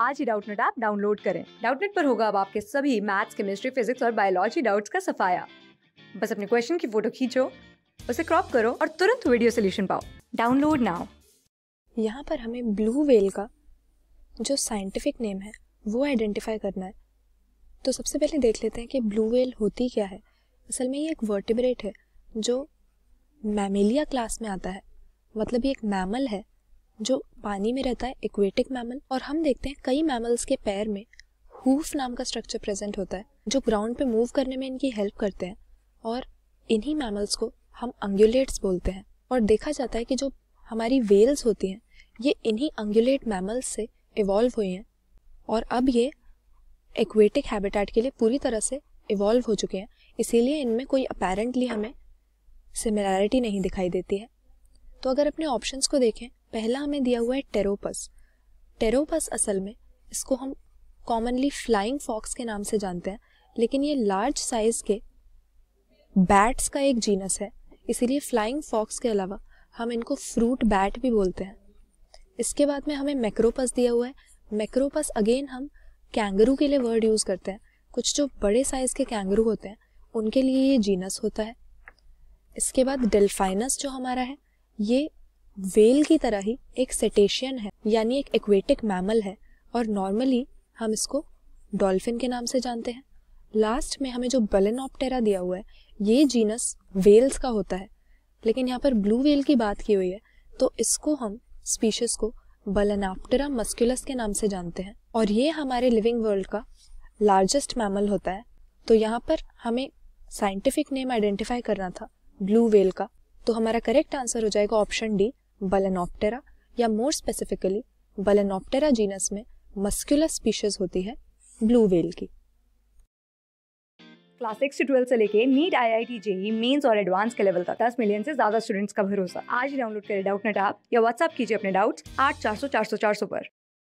आज ही Doubtnut app download करें डाउटनेट पर होगा अब आपके सभी मैथ्स केमिस्ट्री फिजिक्स और बायोलॉजी डाउट्स का सफाया बस अपने क्वेश्चन की फोटो खींचो उसे क्रॉप करो और तुरंत वीडियो सोल्यूशन पाओ डाउनलोड नाउ यहाँ पर हमें ब्लू वेल का जो साइंटिफिक नेम है वो आइडेंटिफाई करना है तो सबसे पहले देख लेते हैं कि ब्लू वेल होती क्या है असल में ये एक वर्टिब्रेट है जो मैमेलिया क्लास में आता है मतलब ये एक मैमल है जो पानी में रहता है इक्वेटिक मैमल और हम देखते हैं कई मैमल्स के पैर में हूफ नाम का स्ट्रक्चर प्रेजेंट होता है जो ग्राउंड पे मूव करने में इनकी हेल्प करते हैं और इन्हीं मैमल्स को हम अंगुलेट्स बोलते हैं और देखा जाता है कि जो हमारी वेल्स होती हैं ये इन्हीं अंगुलेट मैमल्स से इवॉल्व हुई हैं और अब ये एक्वेटिक हैबिटेट के लिए पूरी तरह से इवॉल्व हो चुके हैं इसीलिए इनमें कोई अपेरेंटली हमें सिमिलैरिटी नहीं दिखाई देती है तो अगर अपने ऑप्शंस को देखें पहला हमें दिया हुआ है टेरोपस टेरोपस असल में इसको हम कॉमनली फ्लाइंग फॉक्स के नाम से जानते हैं लेकिन ये लार्ज साइज के बैट्स का एक जीनस है इसीलिए फ्लाइंग फॉक्स के अलावा हम इनको फ्रूट बैट भी बोलते हैं इसके बाद में हमें मैक्रोपस दिया हुआ है मैक्रोपस अगेन हम कैंगरू के लिए वर्ड यूज़ करते हैं कुछ जो बड़े साइज़ के कैंगरू होते हैं उनके लिए ये जीनस होता है इसके बाद डेल्फाइनस जो हमारा है ये वेल की तरह ही एक सेटेशियन है यानी एक एक्वेटिक मैमल है और नॉर्मली हम इसको डॉल्फिन के नाम से जानते हैं लास्ट में हमें जो बलेनॉप्टेरा दिया हुआ है ये जीनस वेल्स का होता है लेकिन यहाँ पर ब्लू वेल की बात की हुई है तो इसको हम स्पीशीज को बलनाप्टेरा मस्कुलस के नाम से जानते हैं और ये हमारे लिविंग वर्ल्ड का लार्जेस्ट मैमल होता है तो यहाँ पर हमें साइंटिफिक नेम आइडेंटिफाई करना था ब्लू वेल का तो हमारा करेक्ट आंसर हो जाएगा ऑप्शन डी बलनोप्टेरा या मोर स्पेसिफिकली बलनोप्टेरा जीनस में मस्कुलर स्पीशीज होती है ब्लू वेल की क्लास सिक्स से ट्वेल्व से लेके NEET I I T JEE mains और एडवांस के लेवल तक दस मिलियन से ज्यादा स्टूडेंट्स का भरोसा आज डाउनलोड करें डाउट नेट आप या व्हाट्सअप कीजिए अपने डाउट्स आठ चार सौ चार सौ चार सौ पर